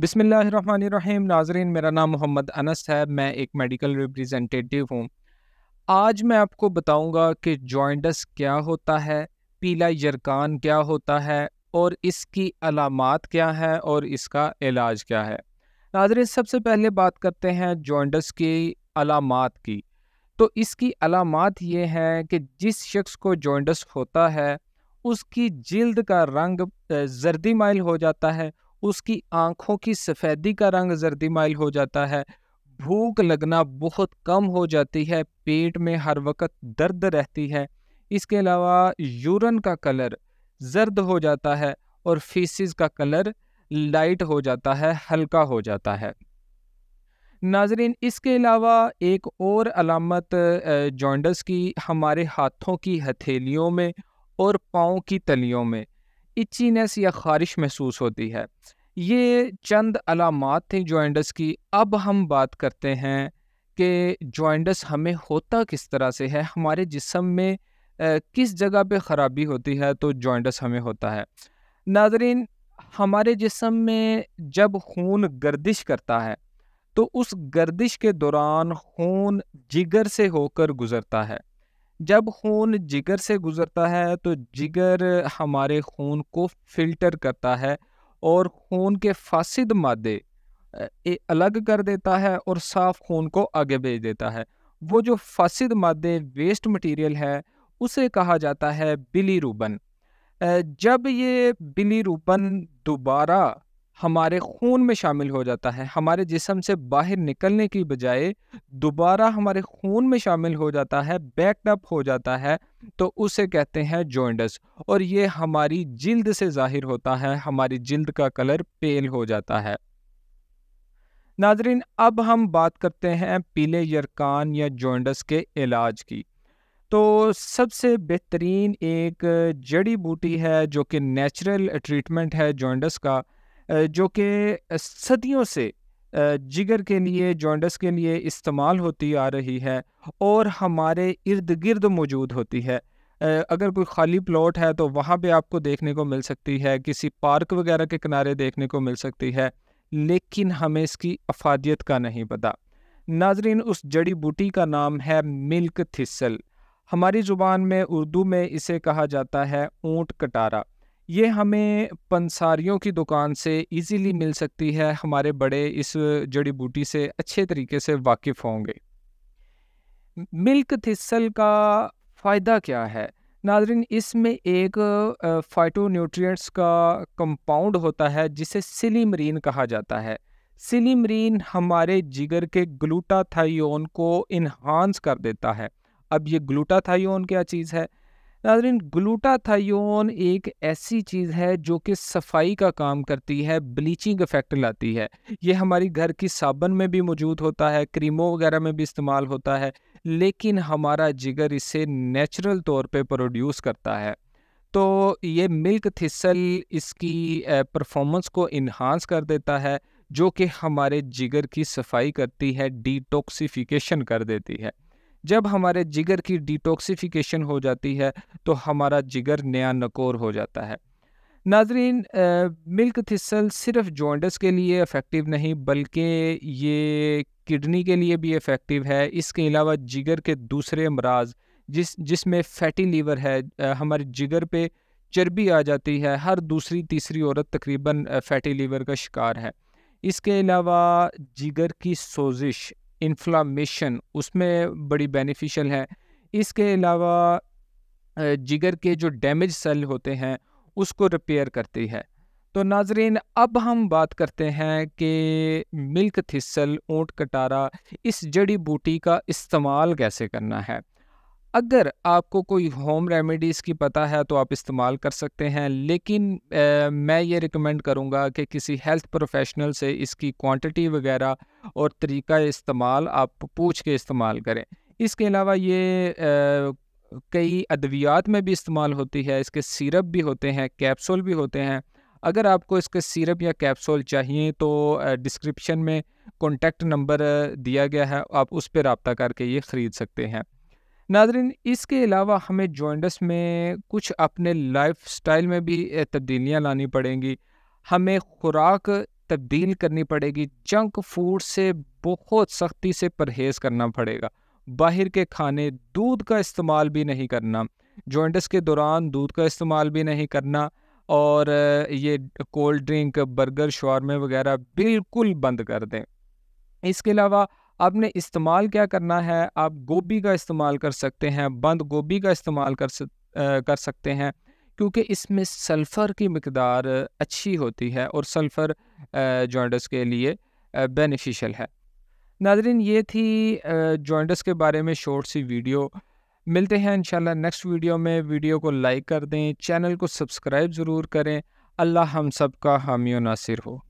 बिसमीम नाजरीन मेरा नाम मोहम्मद अनस है मैं एक मेडिकल रिप्रेजेंटेटिव हूँ आज मैं आपको बताऊँगा कि जॉइंडस क्या होता है पीला यरकान क्या होता है और इसकी अलामत क्या है और इसका इलाज क्या है नाजरीन सबसे पहले बात करते हैं जॉइंडस की अलामत की तो इसकी अलामत ये हैं कि जिस शख्स को जॉइंडस होता है उसकी जिल्द का रंग जर्दी माइल हो जाता है उसकी आँखों की सफ़ेदी का रंग जर्दी माइल हो जाता है भूख लगना बहुत कम हो जाती है पेट में हर वक्त दर्द रहती है इसके अलावा यूरन का कलर जर्द हो जाता है और फीसिस का कलर लाइट हो जाता है हल्का हो जाता है नाजरीन इसके अलावा एक और अलामत जॉन्डस की हमारे हाथों की हथेलियों में और पाँव की तलियों में इचीनेस या ख़ारिश महसूस होती है ये चंद अलामत थी जॉइंडस की अब हम बात करते हैं कि जॉइंडस हमें होता किस तरह से है हमारे जिसम में आ, किस जगह पे ख़राबी होती है तो जॉइंडस हमें होता है नाजरीन हमारे जिसम में जब खून गर्दिश करता है तो उस गर्दिश के दौरान खून जिगर से होकर गुज़रता है जब खून जिगर से गुज़रता है तो जिगर हमारे खून को फिल्टर करता है और खून के फासिद मादे अलग कर देता है और साफ खून को आगे भेज देता है वो जो फासिद मादे वेस्ट मटेरियल है उसे कहा जाता है बिली रूबन जब ये बिली रूबन दोबारा हमारे खून में शामिल हो जाता है हमारे जिसम से बाहर निकलने की बजाय दोबारा हमारे खून में शामिल हो जाता है बैकडअप हो जाता है तो उसे कहते हैं जॉइंडस और ये हमारी जिल्द से ज़ाहिर होता है हमारी जिल्द का कलर पेल हो जाता है नाजरीन अब हम बात करते हैं पीले यरकान या जॉइंडस के इलाज की तो सबसे बेहतरीन एक जड़ी बूटी है जो कि नेचुरल ट्रीटमेंट है जॉइंडस का जो कि सदियों से जिगर के लिए जॉन्डस के लिए इस्तेमाल होती आ रही है और हमारे इर्द गिर्द मौजूद होती है अगर कोई खाली प्लॉट है तो वहाँ पे आपको देखने को मिल सकती है किसी पार्क वगैरह के किनारे देखने को मिल सकती है लेकिन हमें इसकी अफादियत का नहीं पता नाजरीन उस जड़ी बूटी का नाम है मिल्क थिसल हमारी ज़ुबान में उर्दू में इसे कहा जाता है ऊँट कटारा ये हमें पंसारियों की दुकान से इजीली मिल सकती है हमारे बड़े इस जड़ी बूटी से अच्छे तरीके से वाकिफ़ होंगे मिल्क थिसल का फ़ायदा क्या है नाजरीन इसमें एक फाइटो न्यूट्रिएंट्स का कंपाउंड होता है जिसे सिलीमरीन कहा जाता है सिलीमरीन हमारे जिगर के ग्लूटाथायोन को इन्हांस कर देता है अब ये ग्लूटाथायोन क्या चीज़ है नाजरीन ग्लूटाथायोन एक ऐसी चीज़ है जो कि सफाई का काम करती है ब्लीचिंग इफेक्ट लाती है ये हमारी घर की साबन में भी मौजूद होता है क्रीमों वगैरह में भी इस्तेमाल होता है लेकिन हमारा जिगर इसे नेचुरल तौर पे प्रोड्यूस करता है तो ये मिल्क थिसल इसकी परफॉर्मेंस को इन्हांस कर देता है जो कि हमारे जिगर की सफाई करती है डिटॉक्सिफिकेशन कर देती है जब हमारे जिगर की डिटॉक्सिफिकेशन हो जाती है तो हमारा जिगर नया नकोर हो जाता है नाजरीन मिल्क थिसल सिर्फ जॉइंटस के लिए इफ़ेक्टिव नहीं बल्कि ये किडनी के लिए भी इफ़ेक्टिव है इसके अलावा जिगर के दूसरे अमराज जिस जिसमें फैटी लीवर है हमारे जिगर पे चर्बी आ जाती है हर दूसरी तीसरी औरत तकरीबन फैटी लीवर का शिकार है इसके अलावा जिगर की सोजिश इन्फ्लामेशन उसमें बड़ी बेनिफिशियल है इसके अलावा जिगर के जो डैमेज सेल होते हैं उसको रिपेयर करती है तो नाजरीन अब हम बात करते हैं कि मिल्क थिसल ऊँट कटारा इस जड़ी बूटी का इस्तेमाल कैसे करना है अगर आपको कोई होम रेमेडीज़ की पता है तो आप इस्तेमाल कर सकते हैं लेकिन ए, मैं ये रिकमेंड करूँगा कि किसी हेल्थ प्रोफेशनल से इसकी क्वांटिटी वगैरह और तरीका इस्तेमाल आप पूछ के इस्तेमाल करें इसके अलावा ये ए, कई अद्वियात में भी इस्तेमाल होती है इसके सिरप भी होते हैं कैप्सूल भी होते हैं अगर आपको इसके सिरप या कैप्सूल चाहिए तो डिस्क्रिप्शन में कॉन्टैक्ट नंबर दिया गया है आप उस पर रबता करके ये ख़रीद सकते हैं नाजरीन इसके अलावा हमें जॉइंडस में कुछ अपने लाइफ स्टाइल में भी तब्दीलियाँ लानी पड़ेंगी हमें खुराक तब्दील करनी पड़ेगी जंक फूड से बहुत सख्ती से परहेज़ करना पड़ेगा बाहर के खाने दूध का इस्तेमाल भी नहीं करना जॉइंट्स के दौरान दूध का इस्तेमाल भी नहीं करना और ये कोल्ड ड्रिंक बर्गर शॉर्मे वगैरह बिल्कुल बंद कर दें इसके अलावा आपने इस्तेमाल क्या करना है आप गोभी का इस्तेमाल कर सकते हैं बंद गोभी का इस्तेमाल कर सक, आ, कर सकते हैं क्योंकि इसमें सल्फ़र की मकदार अच्छी होती है और सल्फ़र जॉइंट्स के लिए बेनिफिशियल है नाजरीन ये थी जॉइंट्स के बारे में शॉर्ट सी वीडियो मिलते हैं इंशाल्लाह नेक्स्ट वीडियो में वीडियो को लाइक कर दें चैनल को सब्सक्राइब ज़रूर करें अल्लाह हम सब का हामी नासिर हो